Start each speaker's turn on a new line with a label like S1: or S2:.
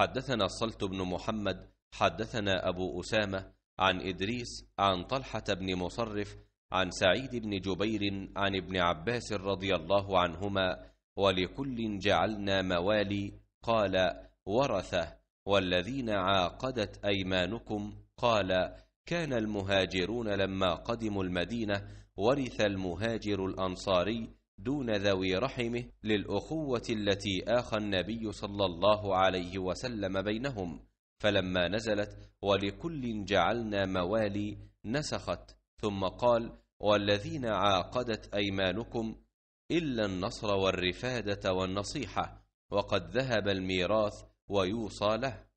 S1: حدثنا صلت بن محمد حدثنا أبو أسامة عن إدريس عن طلحة بن مصرف عن سعيد بن جبير عن ابن عباس رضي الله عنهما ولكل جعلنا موالي قال ورثه والذين عاقدت أيمانكم قال كان المهاجرون لما قدموا المدينة ورث المهاجر الأنصاري دون ذوي رحمه للأخوة التي آخى النبي صلى الله عليه وسلم بينهم فلما نزلت ولكل جعلنا موالي نسخت ثم قال والذين عاقدت أيمانكم إلا النصر والرفادة والنصيحة وقد ذهب الميراث ويوصى له